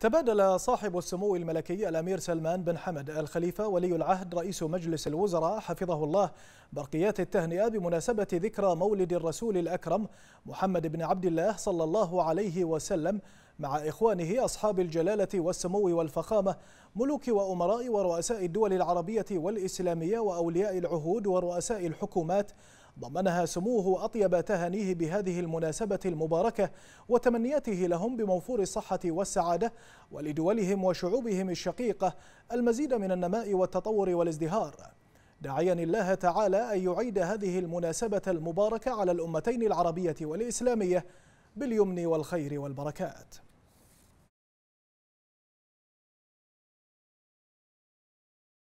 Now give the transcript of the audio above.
تبادل صاحب السمو الملكي الأمير سلمان بن حمد الخليفة ولي العهد رئيس مجلس الوزراء حفظه الله برقيات التهنئة بمناسبة ذكرى مولد الرسول الأكرم محمد بن عبد الله صلى الله عليه وسلم مع إخوانه أصحاب الجلالة والسمو والفخامة ملوك وأمراء ورؤساء الدول العربية والإسلامية وأولياء العهود ورؤساء الحكومات ضمنها سموه أطيب تهانيه بهذه المناسبة المباركة وتمنياته لهم بموفور الصحة والسعادة ولدولهم وشعوبهم الشقيقة المزيد من النماء والتطور والازدهار داعيا الله تعالى أن يعيد هذه المناسبة المباركة على الأمتين العربية والإسلامية باليمن والخير والبركات